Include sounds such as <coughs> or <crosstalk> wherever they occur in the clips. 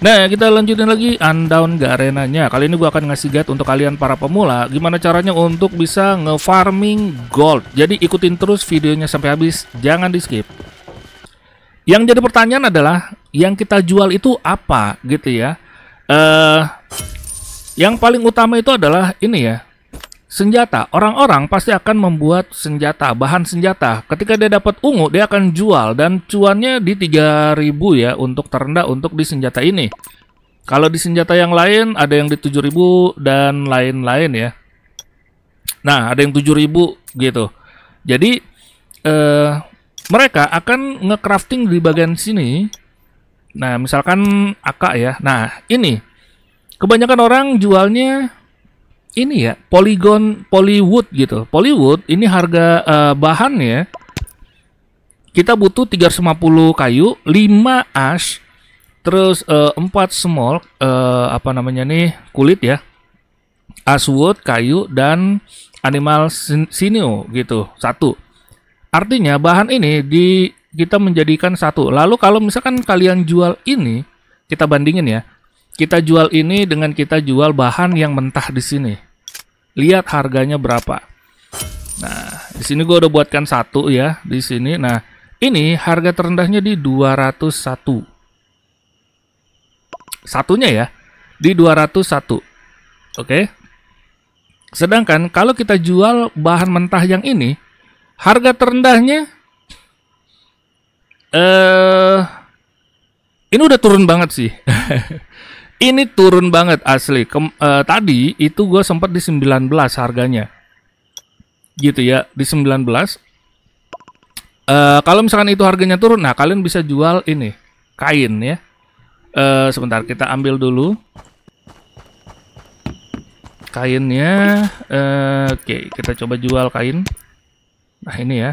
Nah, kita lanjutin lagi Undown Garenanya. Kali ini gue akan ngasih guide untuk kalian para pemula gimana caranya untuk bisa nge-farming gold. Jadi ikutin terus videonya sampai habis, jangan di-skip. Yang jadi pertanyaan adalah yang kita jual itu apa gitu ya. Eh uh, yang paling utama itu adalah ini ya, senjata. Orang-orang pasti akan membuat senjata, bahan senjata. Ketika dia dapat ungu, dia akan jual dan cuannya di 3000 ya untuk terendah untuk di senjata ini. Kalau di senjata yang lain ada yang di 7000 dan lain-lain ya. Nah, ada yang 7000 gitu. Jadi eh mereka akan ngecrafting di bagian sini. Nah, misalkan AK ya. Nah, ini kebanyakan orang jualnya ini ya polygon, polywood gitu polywood ini harga uh, bahannya kita butuh 350 kayu 5 ash, terus uh, eh, 4 small uh, apa namanya nih kulit ya aswood kayu dan animal sinew gitu satu artinya bahan ini di kita menjadikan satu lalu kalau misalkan kalian jual ini kita bandingin ya kita jual ini dengan kita jual bahan yang mentah di sini. Lihat harganya berapa. Nah, di sini gue udah buatkan satu ya di sini. Nah, ini harga terendahnya di 201. Satunya ya di 201. Oke. Sedangkan kalau kita jual bahan mentah yang ini, harga terendahnya eh ini udah turun banget sih. <laughs> Ini turun banget asli. Kem, uh, tadi itu gue sempat di 19 harganya. Gitu ya, di 19. Uh, eh, kalau misalkan itu harganya turun, nah kalian bisa jual ini, kain ya. Uh, sebentar, kita ambil dulu. Kainnya, uh, oke, okay, kita coba jual kain. Nah ini ya,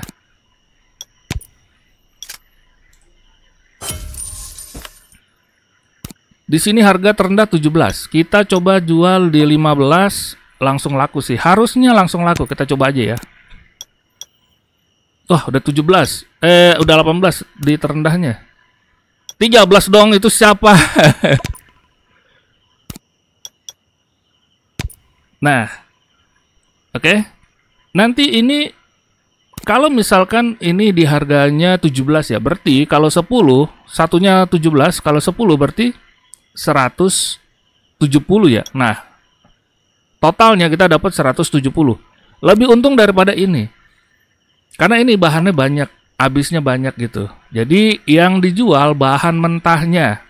Di sini harga terendah 17. Kita coba jual di 15 langsung laku sih. Harusnya langsung laku. Kita coba aja ya. Wah, udah 17. Eh, udah 18 di terendahnya. 13 dong itu siapa? <laughs> nah. Oke. Okay. Nanti ini kalau misalkan ini di harganya 17 ya, berarti kalau 10 satunya 17, kalau 10 berarti 170 ya. Nah, totalnya kita dapat 170. Lebih untung daripada ini. Karena ini bahannya banyak, habisnya banyak gitu. Jadi yang dijual bahan mentahnya.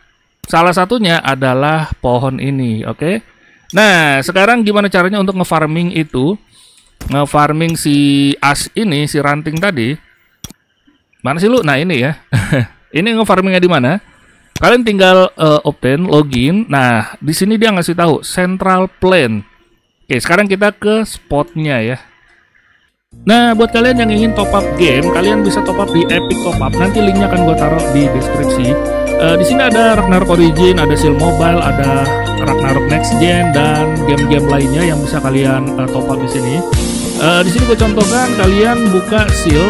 Salah satunya adalah pohon ini, oke? Okay? Nah, sekarang gimana caranya untuk nge-farming itu? Nge-farming si as ini, si ranting tadi. Mana sih lu? Nah, ini ya. <laughs> ini nge-farmingnya di mana? Kalian tinggal uh, obtain login. Nah, di sini dia ngasih tahu central plan. Oke, sekarang kita ke spotnya ya. Nah, buat kalian yang ingin top up game, kalian bisa top up di Epic Top Up. Nanti linknya akan gue taruh di deskripsi. Uh, di sini ada Ragnarok Origin, ada Seal Mobile, ada Ragnarok Next Gen dan game-game lainnya yang bisa kalian uh, top up di sini. Uh, di sini gue contohkan kalian buka Seal,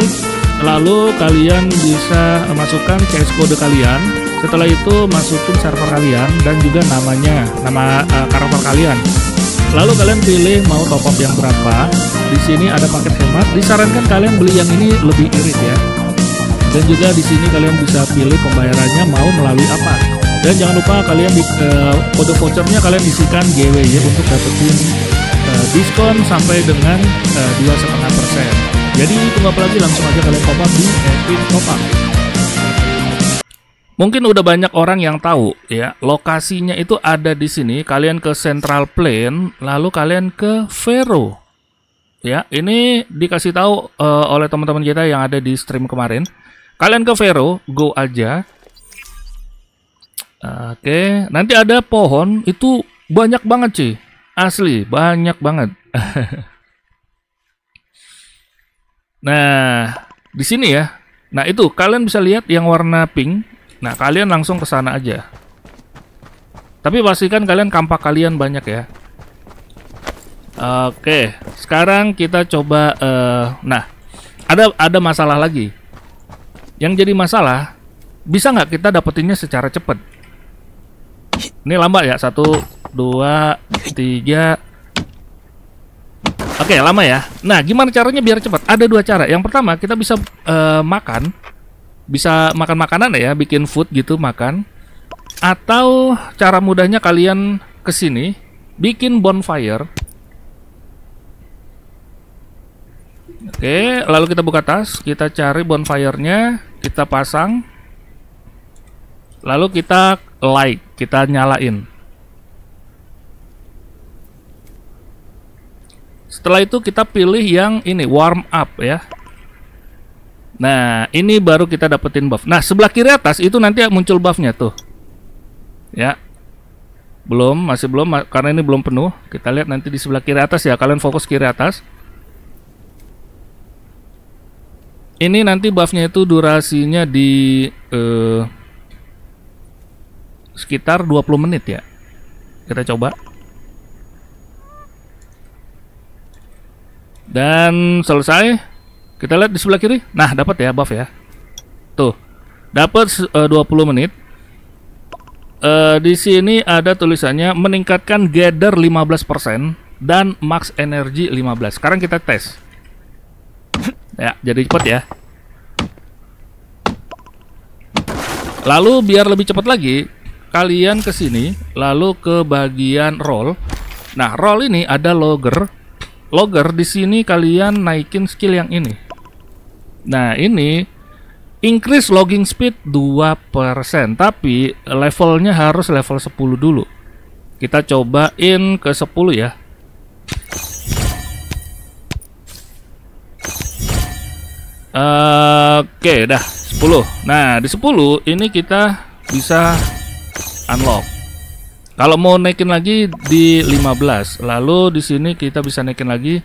lalu kalian bisa masukkan CS kode kalian setelah itu masukin server kalian dan juga namanya, nama uh, karakter kalian. Lalu kalian pilih mau top up yang berapa. Di sini ada paket hemat. Disarankan kalian beli yang ini lebih irit ya. Dan juga di sini kalian bisa pilih pembayarannya mau melalui apa. Dan jangan lupa kalian di uh, kode vouchernya kalian isikan GWY untuk dapetin uh, diskon sampai dengan dua setengah persen. Jadi tunggu apa lagi langsung aja kalian top up di Epic Top Up. Mungkin udah banyak orang yang tahu ya, lokasinya itu ada di sini. Kalian ke Central Plain, lalu kalian ke Vero. Ya, ini dikasih tahu uh, oleh teman-teman kita yang ada di stream kemarin. Kalian ke Vero, go aja. Oke, nanti ada pohon itu banyak banget sih. Asli, banyak banget. <laughs> nah, di sini ya. Nah, itu kalian bisa lihat yang warna pink Nah, kalian langsung ke sana aja. Tapi pastikan kalian kampak kalian banyak ya. Oke, sekarang kita coba uh, nah, ada ada masalah lagi. Yang jadi masalah, bisa nggak kita dapetinnya secara cepat? Ini lambat ya, satu, dua, tiga. Oke, lama ya. Nah, gimana caranya biar cepat? Ada dua cara. Yang pertama, kita bisa uh, makan bisa makan makanan ya, bikin food gitu makan. Atau cara mudahnya kalian ke sini, bikin bonfire. Oke, lalu kita buka tas, kita cari bonfire-nya, kita pasang. Lalu kita light, kita nyalain. Setelah itu kita pilih yang ini warm up ya. Nah, ini baru kita dapetin buff. Nah, sebelah kiri atas itu nanti muncul buffnya tuh. Ya. Belum, masih belum karena ini belum penuh. Kita lihat nanti di sebelah kiri atas ya. Kalian fokus kiri atas. Ini nanti buffnya itu durasinya di eh, sekitar 20 menit ya. Kita coba. Dan selesai. Kita lihat di sebelah kiri. Nah, dapat ya buff ya. Tuh. Dapat eh, uh, 20 menit. Uh, di sini ada tulisannya meningkatkan gather 15% dan max energy 15. Sekarang kita tes. <coughs> Ya, jadi cepat ya. Lalu biar lebih cepat lagi, kalian ke sini lalu ke bagian roll. Nah, roll ini ada logger. Logger di sini kalian naikin skill yang ini. Nah, ini increase logging speed 2%, tapi levelnya harus level 10 dulu. Kita cobain ke 10 ya. Oke, dah 10. Nah, di 10 ini kita bisa unlock. Kalau mau naikin lagi di 15, lalu di sini kita bisa naikin lagi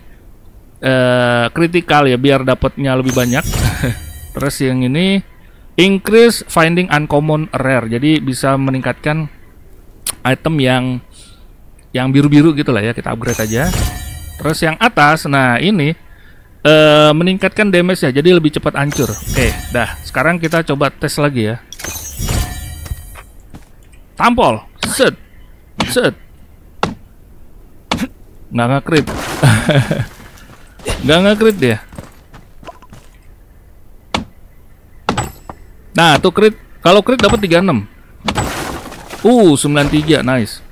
uh, ya biar dapatnya lebih banyak. <laughs> Terus yang ini increase finding uncommon rare. Jadi bisa meningkatkan item yang yang biru-biru gitu lah ya kita upgrade aja. Terus yang atas nah ini uh, meningkatkan damage ya. Jadi lebih cepat hancur. Oke, okay, dah. Sekarang kita coba tes lagi ya. Tampol. Set. Set. Nggak ngakrit. <laughs> Gak ngekrit dia. Nah, tuh crit. Kalau crit dapat 36. Uh, 93, nice.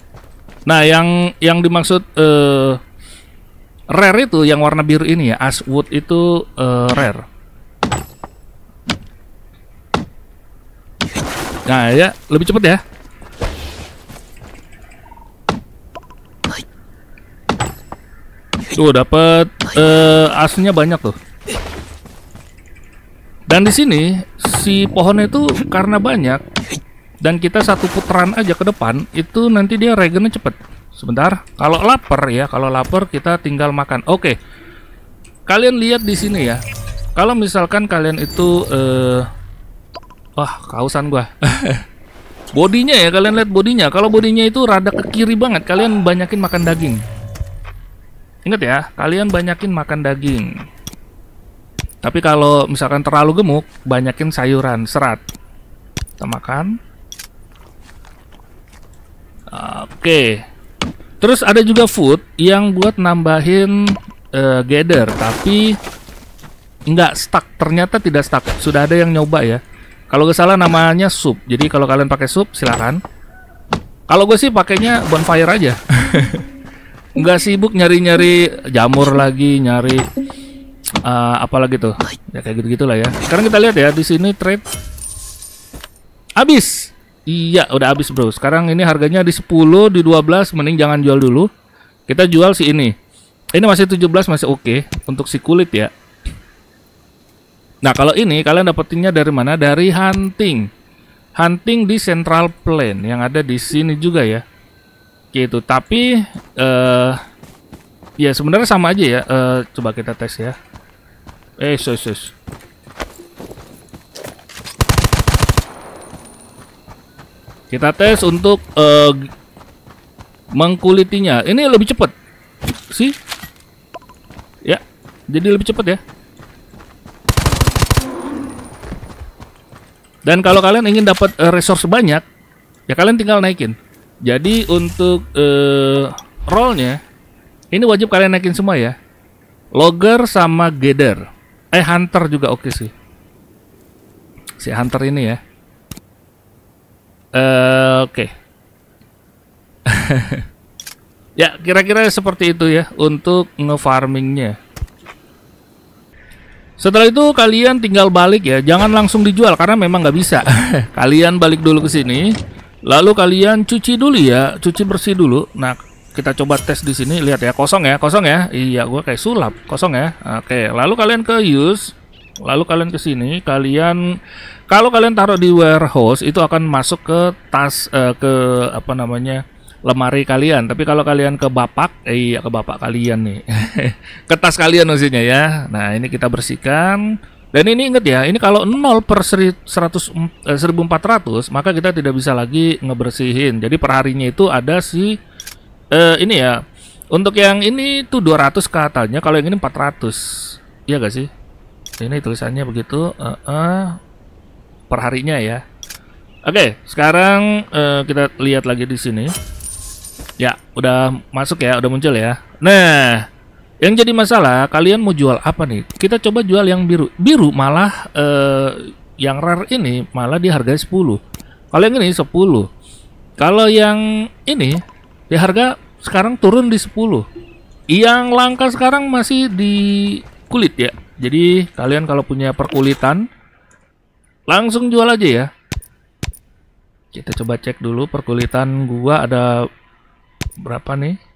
Nah, yang yang dimaksud uh, rare itu yang warna biru ini ya, Ashwood itu uh, rare. Nah, ya, lebih cepet ya. Tuh dapat uh, eh, aslinya banyak tuh. Dan di sini si pohon itu karena banyak dan kita satu putaran aja ke depan itu nanti dia regennya cepet. Sebentar, kalau lapar ya, kalau lapar kita tinggal makan. Oke, okay. kalian lihat di sini ya. Kalau misalkan kalian itu, uh, wah kausan gua. <laughs> bodinya ya kalian lihat bodinya. Kalau bodinya itu rada ke kiri banget, kalian banyakin makan daging. Ingat ya, kalian banyakin makan daging. Tapi kalau misalkan terlalu gemuk, banyakin sayuran, serat. Kita makan. Oke. Terus ada juga food yang buat nambahin uh, gather, tapi nggak stuck. Ternyata tidak stuck. Sudah ada yang nyoba ya. Kalau nggak salah namanya sup. Jadi kalau kalian pakai sup, silakan. Kalau gue sih pakainya bonfire aja. <laughs> nggak sibuk nyari-nyari jamur lagi, nyari uh, lagi tuh. Ya kayak gitu-gitu lah ya. Sekarang kita lihat ya di sini trade habis. Iya, udah habis, Bro. Sekarang ini harganya di 10, di 12, mending jangan jual dulu. Kita jual si ini. Ini masih 17 masih oke okay, untuk si kulit ya. Nah, kalau ini kalian dapetinnya dari mana? Dari hunting. Hunting di Central Plain yang ada di sini juga ya gitu tapi uh, ya sebenarnya sama aja ya uh, coba kita tes ya eh sus sus kita tes untuk uh, mengkulitinya ini lebih cepat sih ya jadi lebih cepat ya dan kalau kalian ingin dapat uh, resource banyak ya kalian tinggal naikin jadi untuk uh, rollnya ini wajib kalian naikin semua ya. Logger sama gather. Eh hunter juga oke okay sih. Si hunter ini ya. Uh, oke. Okay. <laughs> ya kira-kira seperti itu ya untuk ngefarmingnya. Setelah itu kalian tinggal balik ya, jangan langsung dijual karena memang nggak bisa. <laughs> kalian balik dulu ke sini, Lalu kalian cuci dulu ya, cuci bersih dulu. Nah, kita coba tes di sini, lihat ya, kosong ya, kosong ya. Iya, gue kayak sulap, kosong ya. Oke, lalu kalian ke use, lalu kalian ke sini, kalian kalau kalian taruh di warehouse itu akan masuk ke tas uh, ke apa namanya? lemari kalian. Tapi kalau kalian ke bapak, eh, iya ke bapak kalian nih. <laughs> ke tas kalian maksudnya ya. Nah, ini kita bersihkan. Dan ini inget ya, ini kalau 0 per 100, 1400 eh, maka kita tidak bisa lagi ngebersihin. Jadi perharinya itu ada si eh, ini ya. Untuk yang ini tuh 200 katanya, kalau yang ini 400. Iya gak sih? Ini tulisannya begitu. Uh eh, -uh. Eh, perharinya ya. Oke, sekarang uh, kita lihat lagi di sini. Ya, udah masuk ya, udah muncul ya. Nah, yang jadi masalah kalian mau jual apa nih? Kita coba jual yang biru. Biru malah eh, yang rare ini malah di harga 10. Kalau yang ini 10. Kalau yang ini di harga sekarang turun di 10. Yang langka sekarang masih di kulit ya. Jadi kalian kalau punya perkulitan langsung jual aja ya. Kita coba cek dulu perkulitan gua ada berapa nih?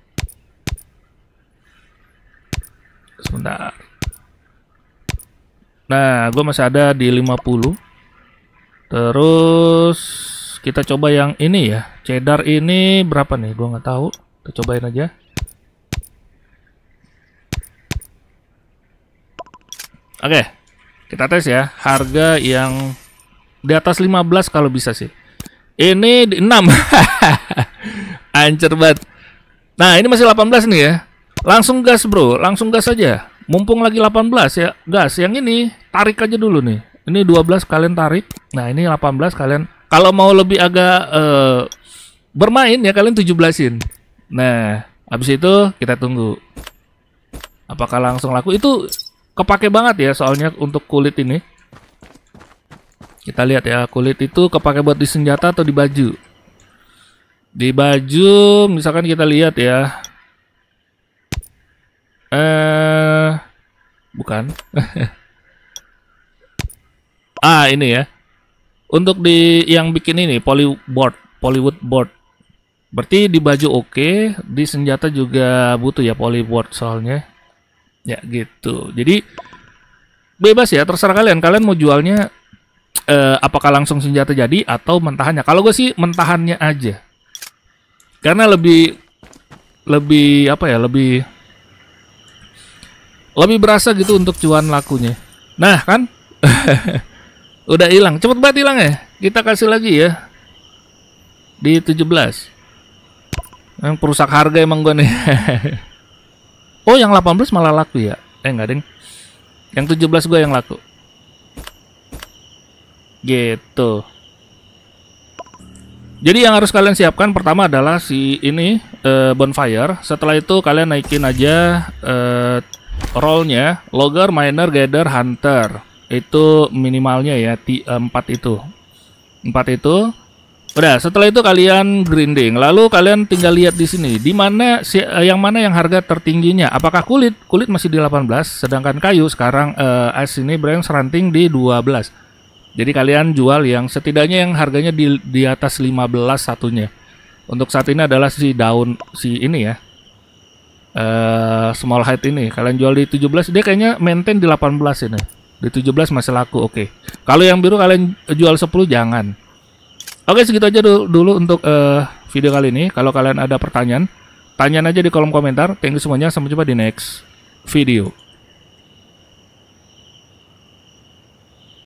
sebentar. Nah, gue masih ada di 50. Terus kita coba yang ini ya. Cedar ini berapa nih? Gue nggak tahu. Kita cobain aja. Oke, okay, kita tes ya. Harga yang di atas 15 kalau bisa sih. Ini di 6. <laughs> Ancer banget. Nah, ini masih 18 nih ya. Langsung gas bro, langsung gas aja. Mumpung lagi 18 ya, gas. Yang ini tarik aja dulu nih. Ini 12 kalian tarik. Nah ini 18 kalian. Kalau mau lebih agak uh, bermain ya kalian 17-in. Nah, habis itu kita tunggu. Apakah langsung laku? Itu kepake banget ya soalnya untuk kulit ini. Kita lihat ya, kulit itu kepake buat di senjata atau di baju. Di baju, misalkan kita lihat ya, bukan. <laughs> ah, ini ya. Untuk di yang bikin ini polyboard, polywood board. Berarti di baju oke, okay, di senjata juga butuh ya polyboard soalnya. Ya gitu. Jadi bebas ya, terserah kalian. Kalian mau jualnya eh, apakah langsung senjata jadi atau mentahannya. Kalau gue sih mentahannya aja. Karena lebih lebih apa ya, lebih lebih berasa gitu untuk cuan lakunya. Nah kan, <laughs> udah hilang, cepet banget hilang ya. Kita kasih lagi ya di 17 Yang perusak harga emang gue nih. <laughs> oh yang 18 malah laku ya? Eh nggak ding. Yang 17 gue yang laku. Gitu. Jadi yang harus kalian siapkan pertama adalah si ini e, bonfire. Setelah itu kalian naikin aja e, role-nya logger, miner, gather, hunter. Itu minimalnya ya, t eh, empat itu. Empat itu. Udah, setelah itu kalian grinding. Lalu kalian tinggal lihat di sini, di mana si, eh, yang mana yang harga tertingginya. Apakah kulit? Kulit masih di 18, sedangkan kayu sekarang eh, as ini brand seranting di 12. Jadi kalian jual yang setidaknya yang harganya di di atas 15 satunya. Untuk saat ini adalah si daun si ini ya, uh, small height ini kalian jual di 17 dia kayaknya maintain di 18 ini di 17 masih laku oke okay. kalau yang biru kalian jual 10 jangan oke okay, segitu aja dulu, dulu untuk uh, video kali ini kalau kalian ada pertanyaan tanya aja di kolom komentar thank you semuanya sampai jumpa di next video